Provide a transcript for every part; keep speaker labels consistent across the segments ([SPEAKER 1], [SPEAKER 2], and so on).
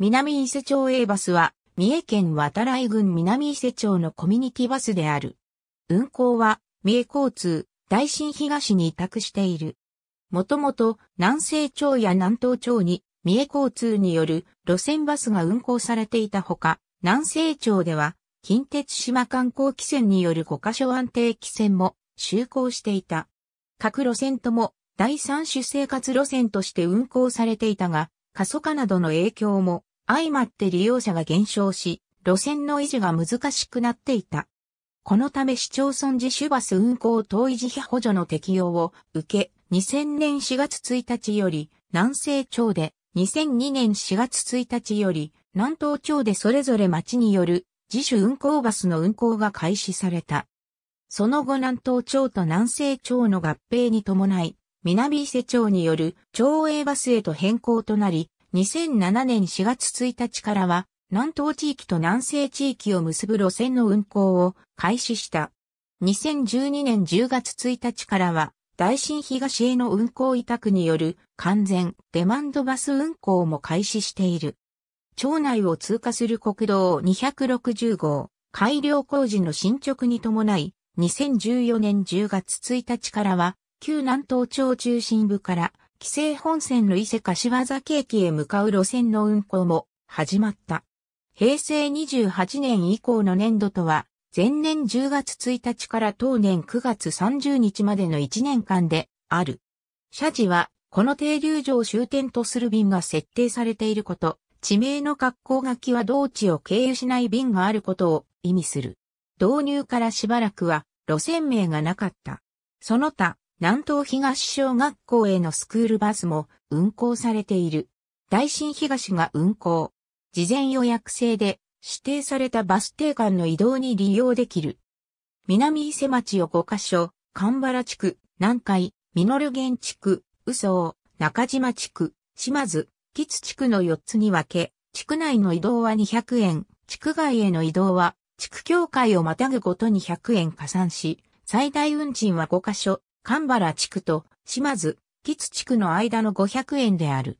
[SPEAKER 1] 南伊勢町 A バスは、三重県渡来郡南伊勢町のコミュニティバスである。運行は、三重交通、大新東に委託している。もともと、南西町や南東町に、三重交通による路線バスが運行されていたほか、南西町では、近鉄島観光汽船による5カ所安定汽船も就航していた。各路線とも、第三種生活路線として運行されていたが、過疎化などの影響も相まって利用者が減少し、路線の維持が難しくなっていた。このため市町村自主バス運行等維持費補助の適用を受け、2000年4月1日より南西町で、2002年4月1日より南東町でそれぞれ町による自主運行バスの運行が開始された。その後南東町と南西町の合併に伴い、南伊勢町による町営バスへと変更となり、2007年4月1日からは、南東地域と南西地域を結ぶ路線の運行を開始した。2012年10月1日からは、大新東への運行委託による完全デマンドバス運行も開始している。町内を通過する国道260号改良工事の進捗に伴い、2014年10月1日からは旧南東町中心部から、紀勢本線の伊勢柏崎駅へ向かう路線の運行も始まった。平成28年以降の年度とは、前年10月1日から当年9月30日までの1年間である。社寺は、この停留所を終点とする便が設定されていること、地名の格好書きは同地を経由しない便があることを意味する。導入からしばらくは路線名がなかった。その他、南東東小学校へのスクールバスも運行されている。大新東が運行。事前予約制で指定されたバス停間の移動に利用できる。南伊勢町を5カ所、神原地区、南海、ミノル源地区、宇佐中島地区、島津、吉地区の4つに分け、地区内の移動は200円、地区外への移動は、地区境界をまたぐごとに100円加算し、最大運賃は5カ所、神原地区と島津、吉地区の間の500円である。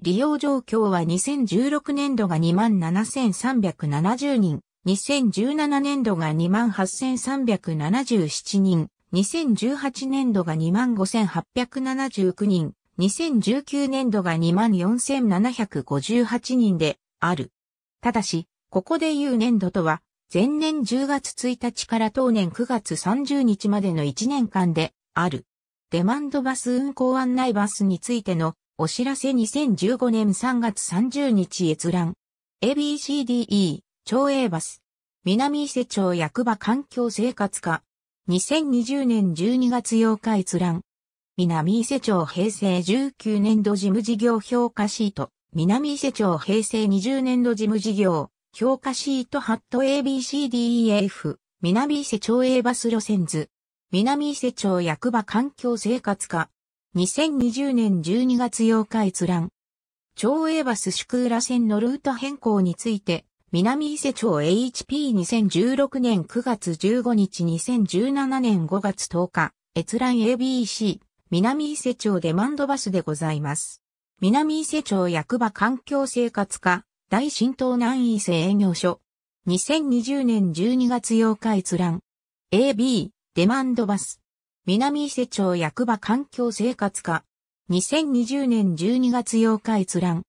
[SPEAKER 1] 利用状況は2016年度が27,370人、2017年度が28,377人、2018年度が25,879人、2019年度が24,758人である。ただし、ここでいう年度とは、前年10月1日から当年9月30日までの1年間である。デマンドバス運行案内バスについてのお知らせ2015年3月30日閲覧。ABCDE、町営バス。南伊勢町役場環境生活課。2020年12月8日閲覧。南伊勢町平成19年度事務事業評価シート。南伊勢町平成20年度事務事業評価シートハット ABCDEF。南伊勢町 A バス路線図。南伊勢町役場環境生活課。2020年12月8日閲覧。町営バス宿浦線のルート変更について、南伊勢町 HP2016 年9月15日2017年5月10日、閲覧 ABC、南伊勢町デマンドバスでございます。南伊勢町役場環境生活課、大新東南伊勢営業所。2020年12月8日閲覧。AB、デマンドバス。南伊勢町役場環境生活課。2020年12月8日閲覧。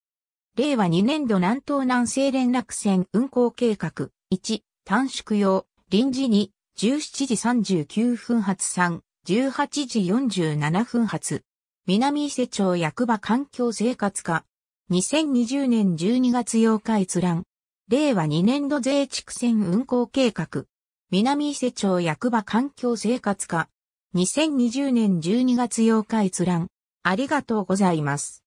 [SPEAKER 1] 令和2年度南東南西連絡線運行計画。1、短縮用。臨時に、17時39分発3、18時47分発。南伊勢町役場環境生活課。2020年12月8日閲覧。令和2年度税畜線運行計画。南伊勢町役場環境生活課。2020年12月8日閲覧。ありがとうございます。